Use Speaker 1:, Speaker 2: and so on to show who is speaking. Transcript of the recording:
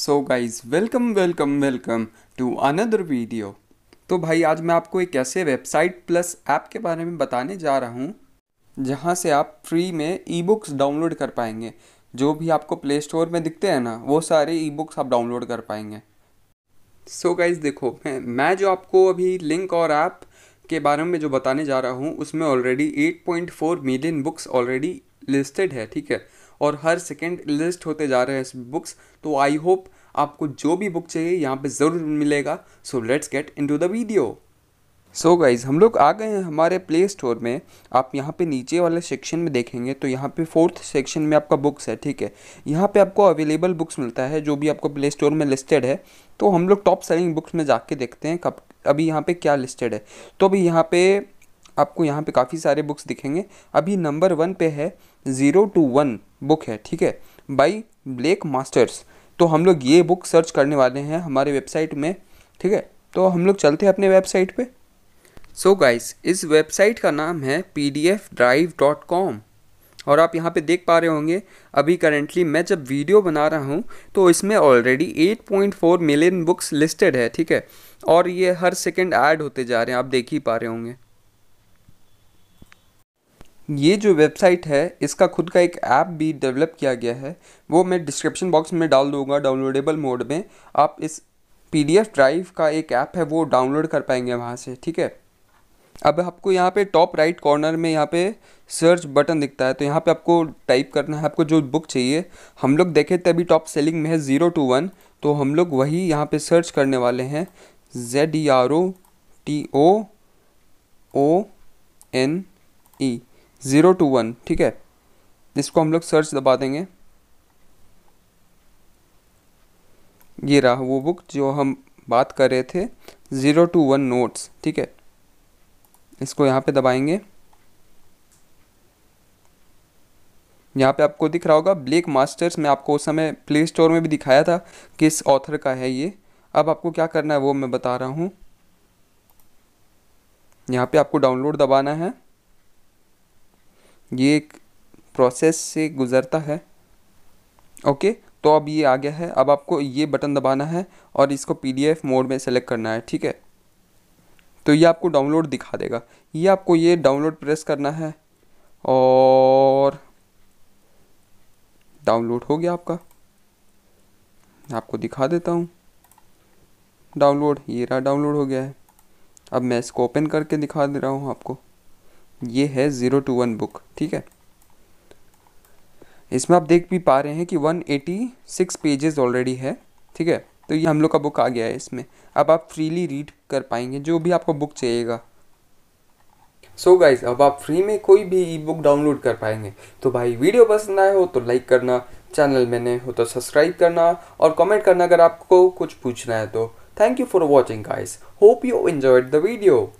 Speaker 1: so guys welcome welcome welcome to another video तो भाई आज मैं आपको एक ऐसे वेबसाइट प्लस ऐप के बारे में बताने जा रहा हूँ जहाँ से आप फ्री में ई बुक्स डाउनलोड कर पाएंगे जो भी आपको प्ले स्टोर में दिखते हैं ना वो सारे ई बुक्स आप डाउनलोड कर पाएंगे सो so गाइज देखो मैं मैं जो आपको अभी लिंक और ऐप के बारे में जो बताने जा रहा हूँ उसमें already 8.4 million books already listed है ठीक है और हर सेकेंड लिस्ट होते जा रहे हैं बुक्स तो आई होप आपको जो भी बुक चाहिए यहाँ पे ज़रूर मिलेगा so let's get into the video so guys हम लोग आ गए हैं हमारे प्ले स्टोर में आप यहाँ पे नीचे वाले सेक्शन में देखेंगे तो यहाँ पे फोर्थ सेक्शन में आपका बुक्स है ठीक है यहाँ पे आपको अवेलेबल बुक्स मिलता है जो भी आपको प्ले स्टोर में लिस्टेड है तो हम लोग टॉप सेलिंग बुक्स में जाके देखते हैं कब अभी यहाँ पे क्या लिस्टेड है तो अभी यहाँ पे आपको यहाँ पे काफ़ी सारे बुक्स दिखेंगे अभी नंबर वन पे है ज़ीरो टू वन बुक है ठीक है बाई ब्लैक मास्टर्स तो हम लोग ये बुक सर्च करने वाले हैं हमारे वेबसाइट में ठीक है तो हम लोग चलते हैं अपने वेबसाइट पे सो so गाइस इस वेबसाइट का नाम है P D F drive dot com और आप यहाँ पे देख पा रहे होंगे अभी करेंटली मैं जब वीडियो बना रहा हूँ तो इसमें ऑलरेडी 8.4 मिलियन बुक्स लिस्टेड है ठीक है और ये हर सेकंड ऐड होते जा रहे हैं आप देख ही पा रहे होंगे ये जो वेबसाइट है इसका खुद का एक ऐप भी डेवलप किया गया है वो मैं डिस्क्रिप्शन बॉक्स में डाल दूंगा डाउनलोडेबल मोड में आप इस पी ड्राइव का एक ऐप है वो डाउनलोड कर पाएंगे वहाँ से ठीक है अब आपको यहाँ पे टॉप राइट कॉर्नर में यहाँ पे सर्च बटन दिखता है तो यहाँ पे आपको टाइप करना है आपको जो बुक चाहिए हम लोग देखे थे अभी टॉप सेलिंग में है ज़ीरो टू वन तो हम लोग वही यहाँ पे सर्च करने वाले हैं Z E R O T O O N E zero two one ठीक है इसको हम लोग सर्च दबा देंगे ये रहा वो बुक जो हम बात कर रहे थे ज़ीरो टू वन नोट्स ठीक है इसको यहाँ पे दबाएंगे यहाँ पे आपको दिख रहा होगा ब्लैक मास्टर्स में आपको उस समय प्ले स्टोर में भी दिखाया था किस ऑथर का है ये अब आपको क्या करना है वो मैं बता रहा हूँ यहाँ पे आपको डाउनलोड दबाना है ये एक प्रोसेस से गुज़रता है ओके तो अब ये आ गया है अब आपको ये बटन दबाना है और इसको पीडीएफ मोड में सेलेक्ट करना है ठीक है तो ये आपको डाउनलोड दिखा देगा ये आपको ये डाउनलोड प्रेस करना है और डाउनलोड हो गया आपका आपको दिखा देता हूँ डाउनलोड ये रहा डाउनलोड हो गया है अब मैं इसको ओपन करके दिखा दे रहा हूँ आपको ये है ज़ीरो टू वन बुक ठीक है इसमें आप देख भी पा रहे हैं कि one eighty six pages already है ठीक है तो ये हम लोग का बुक आ गया है इसमें अब आप फ्रीली रीड कर पाएंगे जो भी आपको बुक चाहिएगा सो so गाइज अब आप फ्री में कोई भी ई बुक डाउनलोड कर पाएंगे तो भाई वीडियो पसंद आए हो तो लाइक करना चैनल में नए हो तो सब्सक्राइब करना और कमेंट करना अगर आपको कुछ पूछना है तो thank you for watching guys hope you enjoyed the video